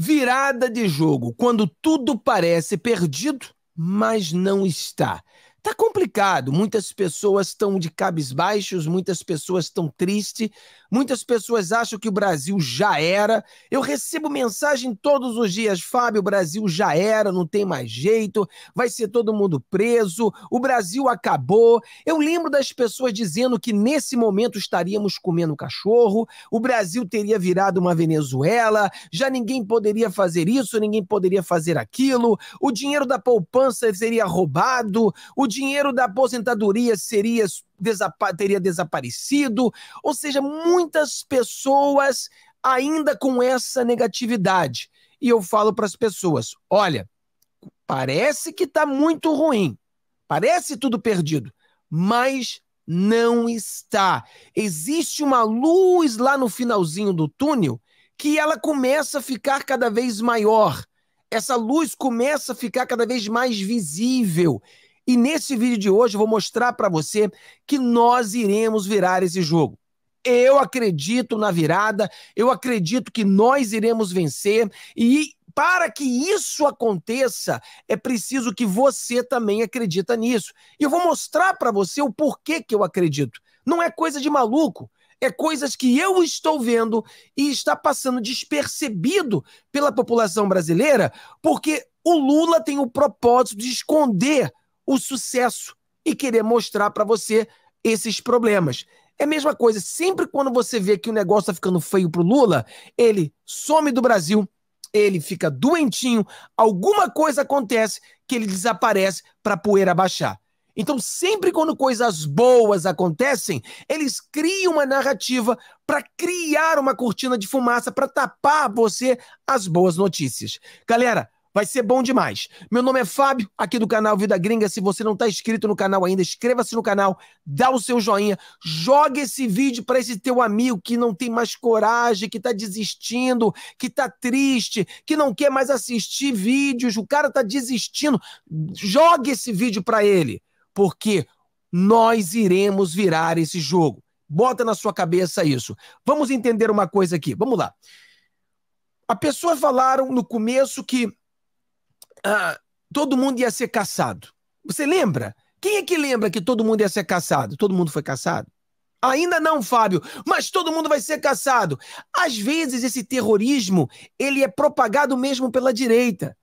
Virada de jogo, quando tudo parece perdido, mas não está. Tá complicado, muitas pessoas estão de cabisbaixos, muitas pessoas estão tristes, Muitas pessoas acham que o Brasil já era. Eu recebo mensagem todos os dias, Fábio, o Brasil já era, não tem mais jeito, vai ser todo mundo preso, o Brasil acabou. Eu lembro das pessoas dizendo que nesse momento estaríamos comendo cachorro, o Brasil teria virado uma Venezuela, já ninguém poderia fazer isso, ninguém poderia fazer aquilo, o dinheiro da poupança seria roubado, o dinheiro da aposentadoria seria desapa teria desaparecido. Ou seja, muitas pessoas ainda com essa negatividade. E eu falo para as pessoas: olha, parece que está muito ruim, parece tudo perdido, mas não está. Existe uma luz lá no finalzinho do túnel que ela começa a ficar cada vez maior. Essa luz começa a ficar cada vez mais visível e nesse vídeo de hoje eu vou mostrar para você que nós iremos virar esse jogo. Eu acredito na virada, eu acredito que nós iremos vencer e para que isso aconteça, é preciso que você também acredita nisso. E eu vou mostrar para você o porquê que eu acredito. Não é coisa de maluco, é coisas que eu estou vendo e está passando despercebido pela população brasileira, porque o Lula tem o propósito de esconder o sucesso e querer mostrar para você esses problemas. É a mesma coisa, sempre quando você vê que o negócio tá ficando feio pro Lula, ele some do Brasil, ele fica doentinho, alguma coisa acontece que ele desaparece para poeira baixar. Então, sempre quando coisas boas acontecem, eles criam uma narrativa para criar uma cortina de fumaça para tapar você as boas notícias. Galera, Vai ser bom demais. Meu nome é Fábio, aqui do canal Vida Gringa. Se você não está inscrito no canal ainda, inscreva-se no canal, dá o seu joinha, joga esse vídeo para esse teu amigo que não tem mais coragem, que está desistindo, que está triste, que não quer mais assistir vídeos, o cara está desistindo. Joga esse vídeo para ele, porque nós iremos virar esse jogo. Bota na sua cabeça isso. Vamos entender uma coisa aqui. Vamos lá. A pessoa falaram no começo que ah, todo mundo ia ser caçado. Você lembra? Quem é que lembra que todo mundo ia ser caçado? Todo mundo foi caçado? Ainda não, Fábio, mas todo mundo vai ser caçado. Às vezes esse terrorismo, ele é propagado mesmo pela direita.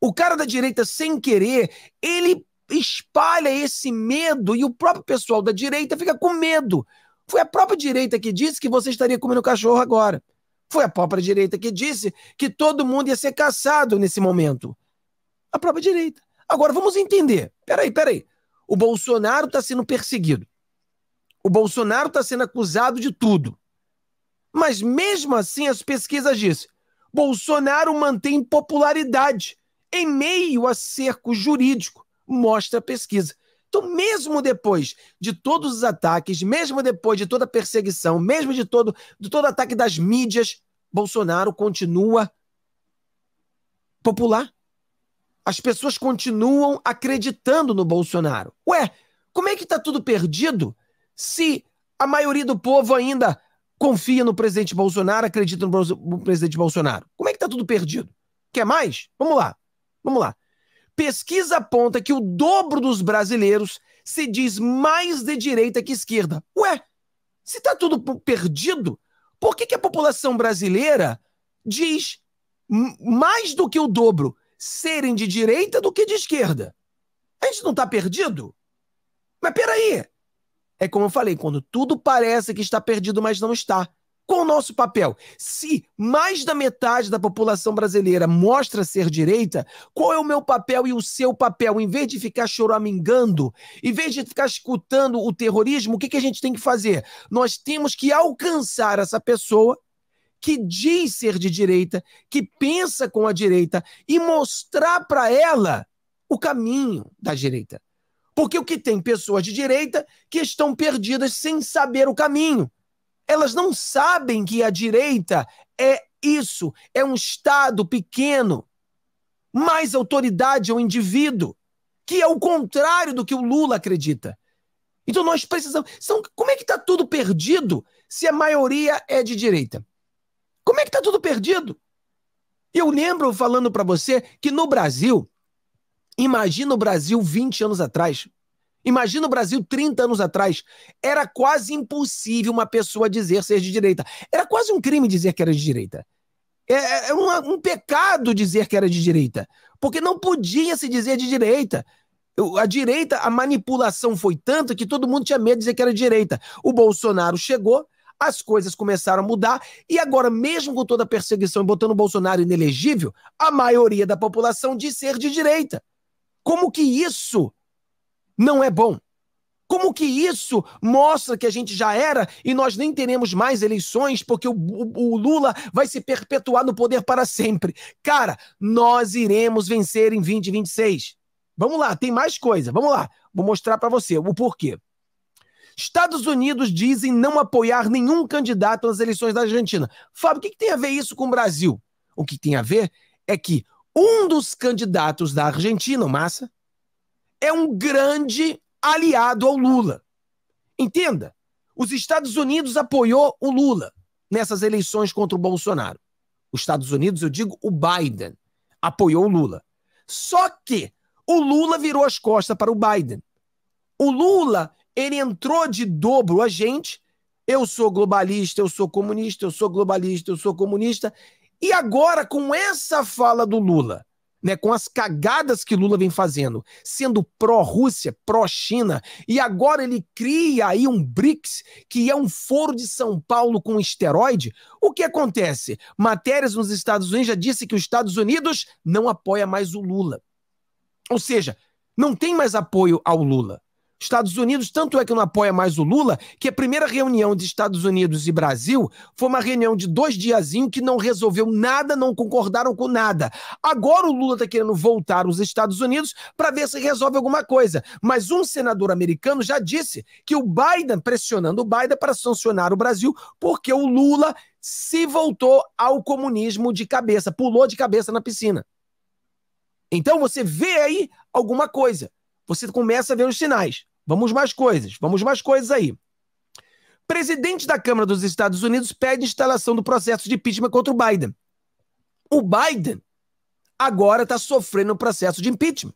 O cara da direita sem querer, ele espalha esse medo e o próprio pessoal da direita fica com medo. Foi a própria direita que disse que você estaria comendo cachorro agora. Foi a própria direita que disse que todo mundo ia ser caçado nesse momento a própria direita. Agora, vamos entender. Peraí, peraí. O Bolsonaro está sendo perseguido. O Bolsonaro está sendo acusado de tudo. Mas mesmo assim, as pesquisas dizem: Bolsonaro mantém popularidade em meio a cerco jurídico, mostra a pesquisa. Então, mesmo depois de todos os ataques, mesmo depois de toda a perseguição, mesmo de todo, de todo ataque das mídias, Bolsonaro continua popular. As pessoas continuam acreditando no Bolsonaro. Ué, como é que está tudo perdido se a maioria do povo ainda confia no presidente Bolsonaro, acredita no presidente Bolsonaro? Como é que está tudo perdido? Quer mais? Vamos lá, vamos lá. Pesquisa aponta que o dobro dos brasileiros se diz mais de direita que esquerda. Ué, se está tudo perdido, por que, que a população brasileira diz mais do que o dobro serem de direita do que de esquerda. A gente não está perdido? Mas peraí. É como eu falei, quando tudo parece que está perdido, mas não está. Qual o nosso papel? Se mais da metade da população brasileira mostra ser direita, qual é o meu papel e o seu papel? Em vez de ficar choramingando, em vez de ficar escutando o terrorismo, o que, que a gente tem que fazer? Nós temos que alcançar essa pessoa que diz ser de direita, que pensa com a direita e mostrar para ela o caminho da direita. Porque o que tem pessoas de direita que estão perdidas sem saber o caminho. Elas não sabem que a direita é isso, é um Estado pequeno, mais autoridade ao indivíduo, que é o contrário do que o Lula acredita. Então nós precisamos. São, como é que está tudo perdido se a maioria é de direita? Como é que tá tudo perdido? Eu lembro falando para você que no Brasil, imagina o Brasil 20 anos atrás, imagina o Brasil 30 anos atrás, era quase impossível uma pessoa dizer ser de direita. Era quase um crime dizer que era de direita. É, é, é um, um pecado dizer que era de direita, porque não podia se dizer de direita. A direita, a manipulação foi tanta que todo mundo tinha medo de dizer que era direita. O Bolsonaro chegou, as coisas começaram a mudar e agora, mesmo com toda a perseguição e botando o Bolsonaro inelegível, a maioria da população diz ser de direita. Como que isso não é bom? Como que isso mostra que a gente já era e nós nem teremos mais eleições porque o, o, o, Lula vai se perpetuar no poder para sempre? Cara, nós iremos vencer em 2026. Vamos lá, tem mais coisa. Vamos lá. Vou mostrar para você o porquê. Estados Unidos dizem não apoiar nenhum candidato nas eleições da Argentina. Fábio, o que, que tem a ver isso com o Brasil? O que tem a ver é que um dos candidatos da Argentina, Massa, é um grande aliado ao Lula. Entenda, os Estados Unidos apoiou o Lula nessas eleições contra o Bolsonaro. Os Estados Unidos, eu digo, o Biden apoiou o Lula. Só que o Lula virou as costas para o Biden. O Lula ele entrou de dobro a gente. Eu sou globalista, eu sou comunista, eu sou globalista, eu sou comunista. E agora, com essa fala do Lula, né, com as cagadas que Lula vem fazendo, sendo pró-Rússia, pró-China, e agora ele cria aí um BRICS, que é um foro de São Paulo com esteroide, o que acontece? Matérias nos Estados Unidos já disse que os Estados Unidos não apoia mais o Lula. Ou seja, não tem mais apoio ao Lula. Estados Unidos, tanto é que não apoia mais o Lula, que a primeira reunião de Estados Unidos e Brasil foi uma reunião de dois diazinhos que não resolveu nada, não concordaram com nada. Agora o Lula está querendo voltar aos Estados Unidos para ver se resolve alguma coisa. Mas um senador americano já disse que o Biden, pressionando o Biden para sancionar o Brasil, porque o Lula se voltou ao comunismo de cabeça, pulou de cabeça na piscina. Então você vê aí alguma coisa. Você começa a ver os sinais. Vamos mais coisas, vamos mais coisas aí. Presidente da Câmara dos Estados Unidos pede instalação do processo de impeachment contra o Biden. O Biden agora está sofrendo o um processo de impeachment.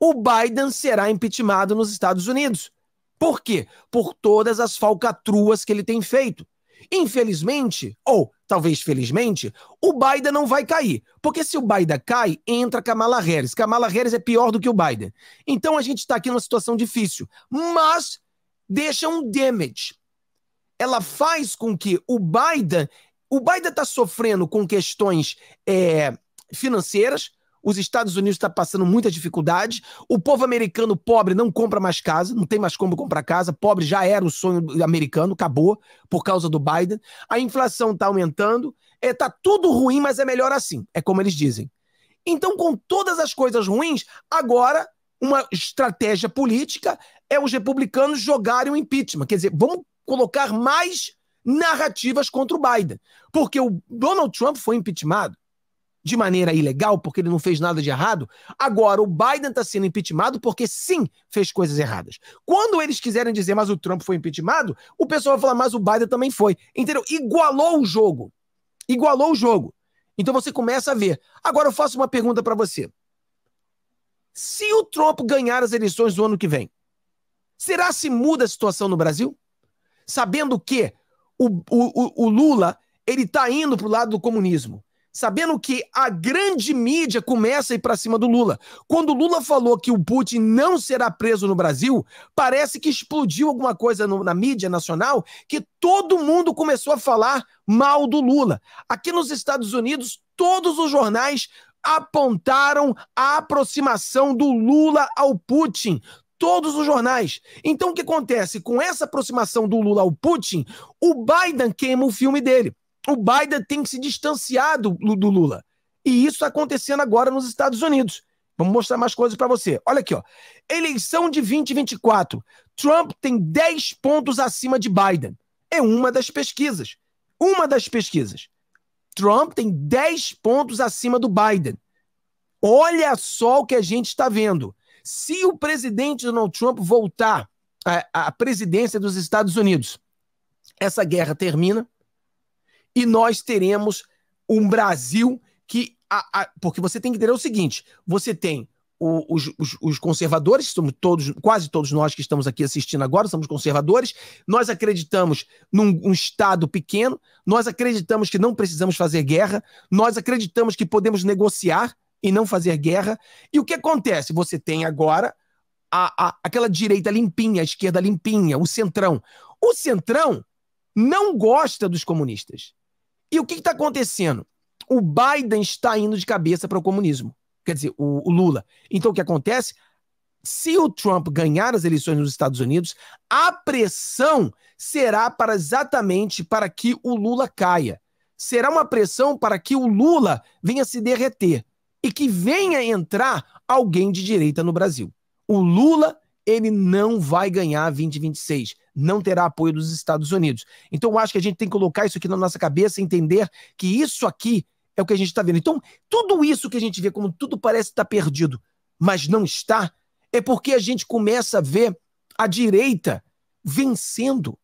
O Biden será impeachmentado nos Estados Unidos. Por quê? Por todas as falcatruas que ele tem feito. Infelizmente, ou talvez felizmente, o Biden não vai cair. Porque se o Biden cai, entra Kamala Harris. Kamala Harris é pior do que o Biden. Então a gente está aqui numa situação difícil. Mas deixa um damage. Ela faz com que o Biden. O Biden está sofrendo com questões é, financeiras, os Estados Unidos está passando muita dificuldade. O povo americano pobre não compra mais casa, não tem mais como comprar casa. Pobre já era o sonho americano, acabou por causa do Biden. A inflação está aumentando. Está é, tá tudo ruim, mas é melhor assim. É como eles dizem. Então, com todas as coisas ruins, agora uma estratégia política é os republicanos jogarem o impeachment. Quer dizer, vamos colocar mais narrativas contra o Biden. Porque o Donald Trump foi impeachmentado de maneira ilegal, porque ele não fez nada de errado. Agora, o Biden está sendo impeachmentado porque sim fez coisas erradas. Quando eles quiserem dizer, mas o Trump foi impeachmentado, o pessoal vai falar, mas o Biden também foi. Entendeu? Igualou o jogo. Igualou o jogo. Então você começa a ver. Agora eu faço uma pergunta para você. Se o Trump ganhar as eleições do ano que vem, será se muda a situação no Brasil? Sabendo que o, o, o Lula ele está indo para o lado do comunismo sabendo que a grande mídia começa a ir para cima do Lula. Quando Lula falou que o Putin não será preso no Brasil, parece que explodiu alguma coisa no, na mídia nacional que todo mundo começou a falar mal do Lula. Aqui nos Estados Unidos, todos os jornais apontaram a aproximação do Lula ao Putin todos os jornais. Então, o que acontece? Com essa aproximação do Lula ao Putin, o Biden queima o filme dele o Biden tem que se distanciar do, do Lula. E isso está acontecendo agora nos Estados Unidos. Vamos mostrar mais coisas para você. Olha aqui, ó. Eleição de 2024. Trump tem 10 pontos acima de Biden. É uma das pesquisas. Uma das pesquisas. Trump tem 10 pontos acima do Biden. Olha só o que a gente está vendo. Se o presidente Donald Trump voltar é, à presidência dos Estados Unidos, essa guerra termina, e nós teremos um Brasil que. A, a, porque você tem que entender o seguinte: você tem o, os, os, os, conservadores, somos todos, quase todos nós que estamos aqui assistindo agora, somos conservadores, nós acreditamos num um Estado pequeno, nós acreditamos que não precisamos fazer guerra, nós acreditamos que podemos negociar e não fazer guerra. E o que acontece? Você tem agora a, a, aquela direita limpinha, a esquerda limpinha, o centrão. O centrão não gosta dos comunistas. E o que está acontecendo? O Biden está indo de cabeça para o comunismo. Quer dizer, o, o Lula. Então o que acontece? Se o Trump ganhar as eleições nos Estados Unidos, a pressão será para exatamente para que o Lula caia. Será uma pressão para que o Lula venha se derreter e que venha entrar alguém de direita no Brasil. O Lula ele não vai ganhar 2026. Não terá apoio dos Estados Unidos. Então, eu acho que a gente tem que colocar isso aqui na nossa cabeça e entender que isso aqui é o que a gente está vendo. Então, tudo isso que a gente vê, como tudo parece estar tá perdido, mas não está, é porque a gente começa a ver a direita vencendo,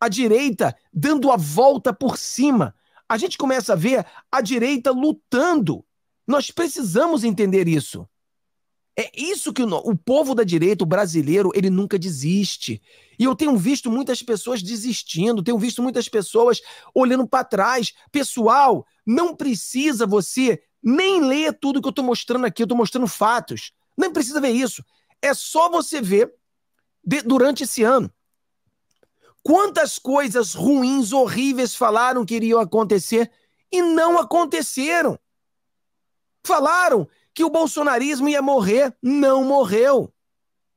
a direita dando a volta por cima. A gente começa a ver a direita lutando. Nós precisamos entender isso. É isso que o, o povo da direita, o brasileiro, ele nunca desiste. E eu tenho visto muitas pessoas desistindo, tenho visto muitas pessoas olhando para trás. Pessoal, não precisa você nem ler tudo que eu estou mostrando aqui, eu estou mostrando fatos. Nem precisa ver isso. É só você ver de, durante esse ano. Quantas coisas ruins, horríveis falaram que iriam acontecer e não aconteceram. Falaram que o bolsonarismo ia morrer, não morreu.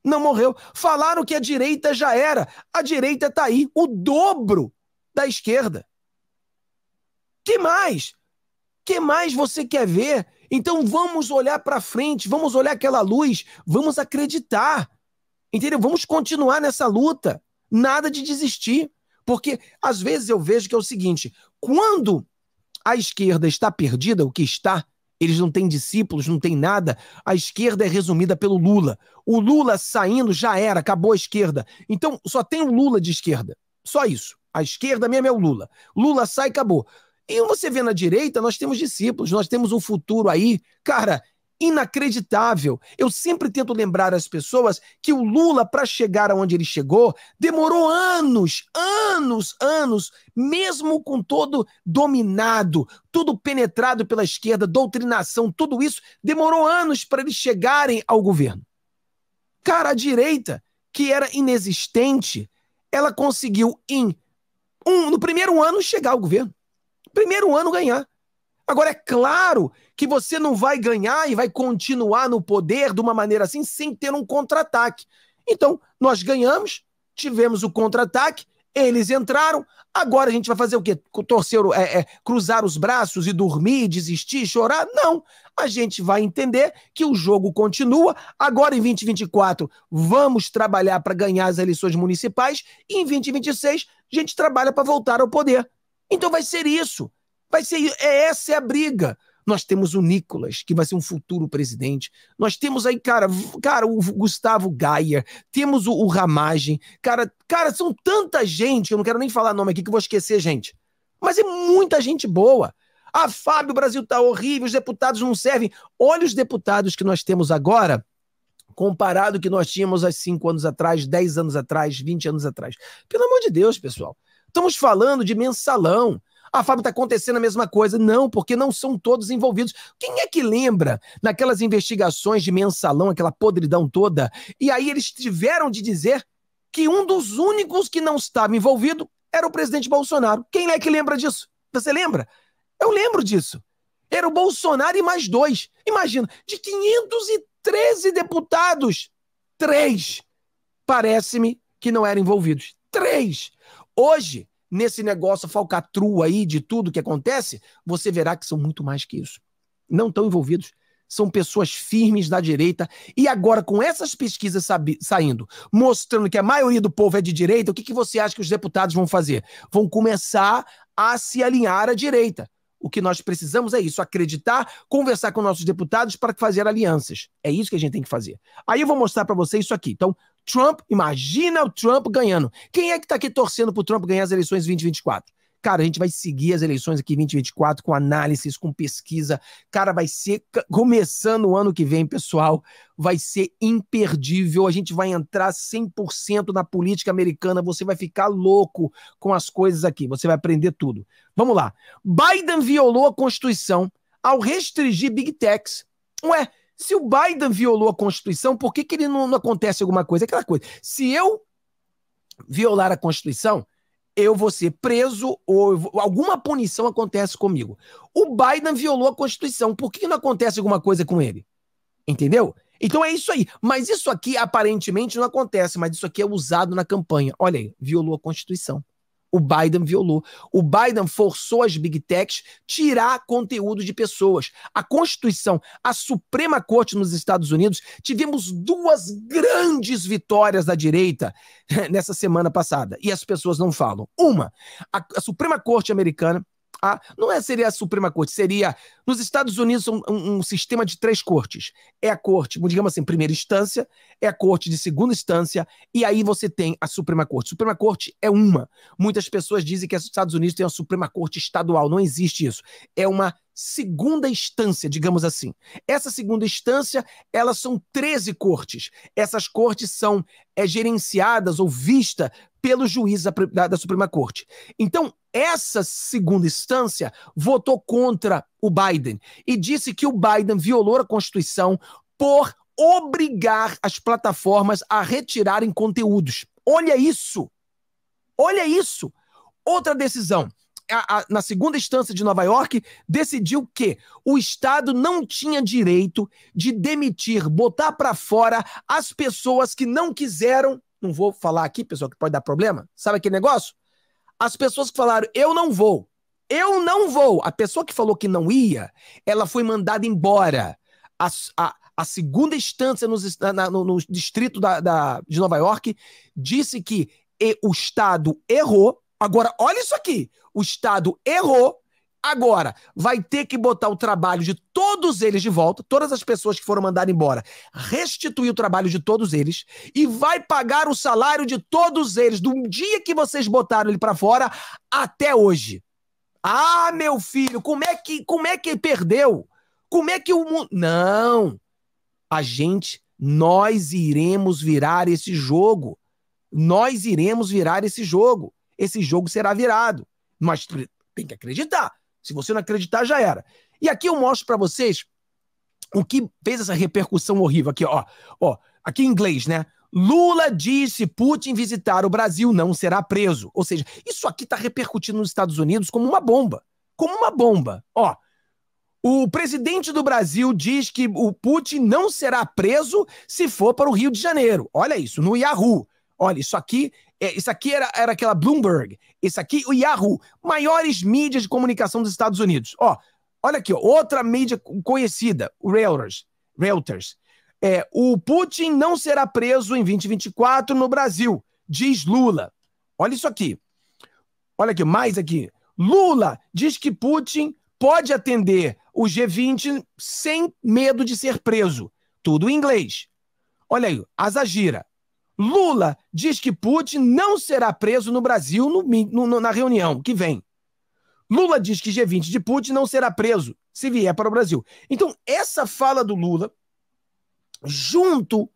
Não morreu. Falaram que a direita já era. A direita está aí, o dobro da esquerda. Que mais? Que mais você quer ver? Então vamos olhar para frente, vamos olhar aquela luz, vamos acreditar. Entendeu? Vamos continuar nessa luta. Nada de desistir. Porque às vezes eu vejo que é o seguinte: quando a esquerda está perdida, o que está, eles não têm discípulos, não tem nada. A esquerda é resumida pelo Lula. O Lula saindo já era, acabou a esquerda. Então só tem o Lula de esquerda. Só isso. A esquerda mesmo é o Lula. Lula sai, acabou. E você vê na direita, nós temos discípulos, nós temos um futuro aí, cara, inacreditável. Eu sempre tento lembrar as pessoas que o Lula, para chegar aonde ele chegou, demorou anos, anos, anos, mesmo com todo dominado, tudo penetrado pela esquerda, doutrinação, tudo isso, demorou anos para eles chegarem ao governo. Cara, a direita, que era inexistente, ela conseguiu em um, no primeiro ano chegar ao governo. Primeiro ano ganhar. Agora, é claro que você não vai ganhar e vai continuar no poder de uma maneira assim sem ter um contra-ataque. Então, nós ganhamos, tivemos o contra-ataque, eles entraram, agora a gente vai fazer o quê? Torcer, é, é, cruzar os braços e dormir, desistir, chorar? Não. A gente vai entender que o jogo continua. Agora em 2024, vamos trabalhar para ganhar as eleições municipais e em 2026 a gente trabalha para voltar ao poder. Então vai ser isso. Vai ser é essa é a briga. Nós temos o Nicolas, que vai ser um futuro presidente. Nós temos aí, cara, cara, o Gustavo Gaia, temos o, o Ramagem. Cara, cara, são tanta gente, eu não quero nem falar nome aqui que eu vou esquecer, gente. Mas é muita gente boa. Ah, Fábio, o Brasil tá horrível, os deputados não servem. Olha os deputados que nós temos agora comparado que nós tínhamos há 5 anos atrás, 10 anos atrás, 20 anos atrás. Pelo amor de Deus, pessoal. Estamos falando de mensalão. Ah, Fábio, está acontecendo a mesma coisa. Não, porque não são todos envolvidos. Quem é que lembra naquelas investigações de mensalão, aquela podridão toda? E aí eles tiveram de dizer que um dos únicos que não estava envolvido era o presidente Bolsonaro. Quem é que lembra disso? Você lembra? Eu lembro disso. Era o Bolsonaro e mais dois. Imagina, de 513 deputados, três parece-me que não eram envolvidos. Três. Hoje, nesse negócio falcatrua aí de tudo que acontece, você verá que são muito mais que isso. Não estão envolvidos. São pessoas firmes da direita. E agora, com essas pesquisas saindo, mostrando que a maioria do povo é de direita, o que, que você acha que os deputados vão fazer? Vão começar a se alinhar à direita. O que nós precisamos é isso: acreditar, conversar com nossos deputados para fazer alianças. É isso que a gente tem que fazer. Aí eu vou mostrar para vocês isso aqui. Então, Trump, imagina o Trump ganhando. Quem é que está aqui torcendo para o Trump ganhar as eleições 2024? Cara, a gente vai seguir as eleições aqui 2024 com análises, com pesquisa. Cara, vai ser começando o ano que vem, pessoal, vai ser imperdível. A gente vai entrar 100% na política americana. Você vai ficar louco com as coisas aqui. Você vai aprender tudo. Vamos lá. Biden violou a Constituição ao restringir Big Techs. Ué, se o Biden violou a Constituição, por que, que ele não, não acontece alguma coisa? Aquela coisa. Se eu violar a Constituição, eu vou ser preso ou vou... alguma punição acontece comigo. O Biden violou a Constituição, por que não acontece alguma coisa com ele? Entendeu? Então é isso aí. Mas isso aqui aparentemente não acontece, mas isso aqui é usado na campanha. Olha aí, violou a Constituição o Biden violou. O Biden forçou as big techs tirar conteúdo de pessoas. A Constituição, a Suprema Corte nos Estados Unidos, tivemos duas grandes vitórias da direita nessa semana passada. E as pessoas não falam. Uma, a, a Suprema Corte americana a, não é, seria a Suprema Corte, seria. Nos Estados Unidos, um, um sistema de três cortes. É a corte, digamos assim, primeira instância, é a corte de segunda instância, e aí você tem a Suprema Corte. Suprema Corte é uma. Muitas pessoas dizem que os Estados Unidos têm a Suprema Corte estadual. Não existe isso. É uma segunda instância, digamos assim. Essa segunda instância, elas são 13 cortes. Essas cortes são é, gerenciadas ou vistas pelos juízes da, da, da, Suprema Corte. Então, essa segunda instância votou contra o Biden e disse que o Biden violou a Constituição por obrigar as plataformas a retirarem conteúdos. Olha isso! Olha isso! Outra decisão. A, a, na segunda instância de Nova York, decidiu que o Estado não tinha direito de demitir, botar para fora as pessoas que não quiseram não vou falar aqui, pessoal, que pode dar problema. Sabe aquele negócio? As pessoas que falaram, eu não vou, eu não vou. A pessoa que falou que não ia, ela foi mandada embora. A, a, a segunda instância nos, na, no, no, distrito da, da, de Nova York disse que e, o Estado errou. Agora, olha isso aqui: o Estado errou Agora, vai ter que botar o trabalho de todos eles de volta, todas as pessoas que foram mandadas embora, restituir o trabalho de todos eles e vai pagar o salário de todos eles, do dia que vocês botaram ele para fora até hoje. Ah, meu filho, como é que como é que perdeu? Como é que o mundo. Não! A gente, nós iremos virar esse jogo. Nós iremos virar esse jogo. Esse jogo será virado. Mas tem que acreditar. Se você não acreditar, já era. E aqui eu mostro para vocês o que fez essa repercussão horrível. Aqui, ó, ó, aqui em inglês, né? Lula diz se Putin visitar o Brasil não será preso. Ou seja, isso aqui está repercutindo nos Estados Unidos como uma bomba. Como uma bomba. Ó, o presidente do Brasil diz que o Putin não será preso se for para o Rio de Janeiro. Olha isso, no Yahoo. Olha, isso aqui é, isso aqui era, era aquela Bloomberg. Isso aqui, o Yahoo. Maiores mídias de comunicação dos Estados Unidos. Ó, olha aqui, ó, outra mídia conhecida, o Reuters. Reuters. É, o Putin não será preso em 2024 no Brasil, diz Lula. Olha isso aqui. Olha aqui, mais aqui. Lula diz que Putin pode atender o G20 sem medo de ser preso. Tudo em inglês. Olha aí, Azagira Lula diz que Putin não será preso no Brasil no, no, na reunião que vem. Lula diz que G20 de Putin não será preso se vier para o Brasil. Então, essa fala do Lula, junto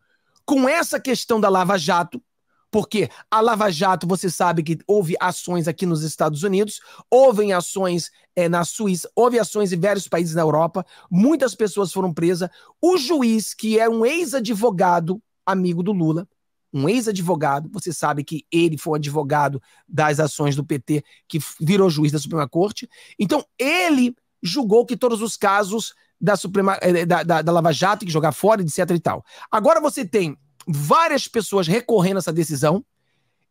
com essa questão da Lava Jato, porque a Lava Jato, você sabe que houve ações aqui nos Estados Unidos, houve ações é, na Suíça, houve ações em vários países na Europa, muitas pessoas foram presas. O juiz, que é um ex-advogado, amigo do Lula, um ex-advogado, você sabe que ele foi um advogado das ações do PT, que virou juiz da Suprema Corte. Então, ele julgou que todos os casos da, Suprema, eh, eh, da, da, da Lava Jato, que jogar fora, etc e tal. Agora você tem várias pessoas recorrendo a essa decisão,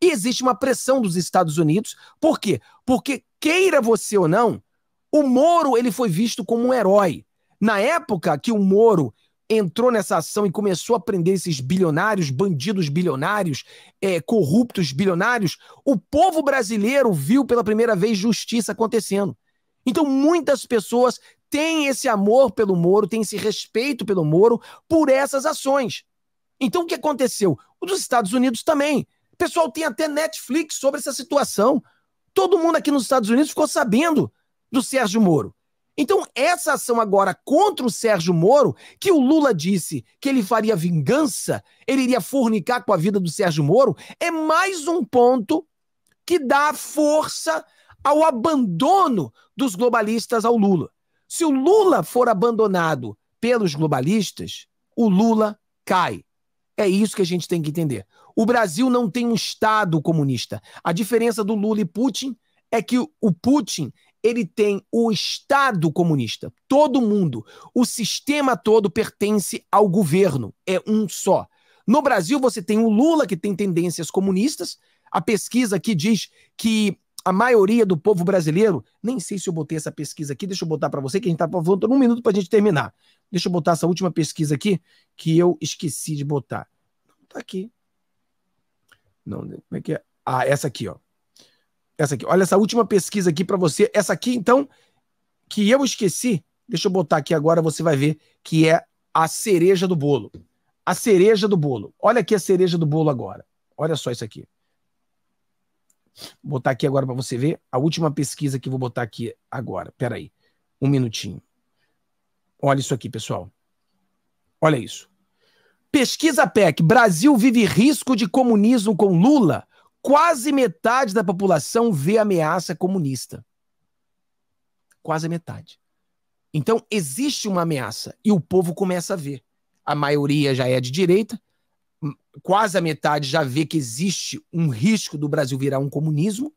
e existe uma pressão dos Estados Unidos. Por quê? Porque, queira você ou não, o Moro ele foi visto como um herói. Na época que o Moro entrou nessa ação e começou a prender esses bilionários, bandidos bilionários, é, corruptos bilionários, o povo brasileiro viu pela primeira vez justiça acontecendo. Então, muitas pessoas têm esse amor pelo Moro, têm esse respeito pelo Moro por essas ações. Então, o que aconteceu? Os Estados Unidos também. O pessoal tem até Netflix sobre essa situação. Todo mundo aqui nos Estados Unidos ficou sabendo do Sérgio Moro. Então, essa ação agora contra o Sérgio Moro, que o Lula disse que ele faria vingança, ele iria fornicar com a vida do Sérgio Moro, é mais um ponto que dá força ao abandono dos globalistas ao Lula. Se o Lula for abandonado pelos globalistas, o Lula cai. É isso que a gente tem que entender. O Brasil não tem um Estado comunista. A diferença do Lula e Putin é que o Putin ele tem o Estado comunista. Todo mundo, o sistema todo pertence ao governo, é um só. No Brasil, você tem o Lula, que tem tendências comunistas. A pesquisa aqui diz que a maioria do povo brasileiro, nem sei se eu botei essa pesquisa aqui, deixa eu botar para você, que a gente tá falando um minuto para a gente terminar. Deixa eu botar essa última pesquisa aqui, que eu esqueci de botar. Tá aqui. Não, como é que é? Ah, essa aqui, ó. Essa aqui. Olha essa última pesquisa aqui para você. Essa aqui, então, que eu esqueci. Deixa eu botar aqui agora, você vai ver que é a cereja do bolo. A cereja do bolo. Olha aqui a cereja do bolo agora. Olha só isso aqui. Vou botar aqui agora para você ver. A última pesquisa que vou botar aqui agora. Pera aí. Um minutinho. Olha isso aqui, pessoal. Olha isso. Pesquisa PEC. Brasil vive risco de comunismo com Lula Quase metade da população vê ameaça comunista. Quase metade. Então, existe uma ameaça e o povo começa a ver. A maioria já é de direita, quase a metade já vê que existe um risco do Brasil virar um comunismo.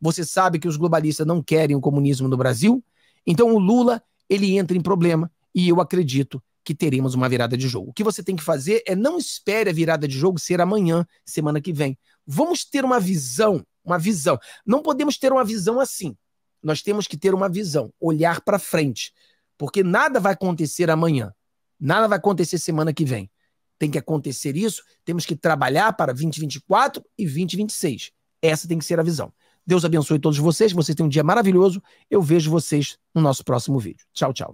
Você sabe que os globalistas não querem o comunismo no Brasil. Então, o Lula, ele entra em problema e eu acredito que teremos uma virada de jogo. O que você tem que fazer é não espere a virada de jogo ser amanhã, semana que vem. Vamos ter uma visão, uma visão. Não podemos ter uma visão assim. Nós temos que ter uma visão, olhar para frente, porque nada vai acontecer amanhã. Nada vai acontecer semana que vem. Tem que acontecer isso, temos que trabalhar para 2024 e 2026. Essa tem que ser a visão. Deus abençoe todos vocês, vocês têm um dia maravilhoso. Eu vejo vocês no nosso próximo vídeo. Tchau, tchau.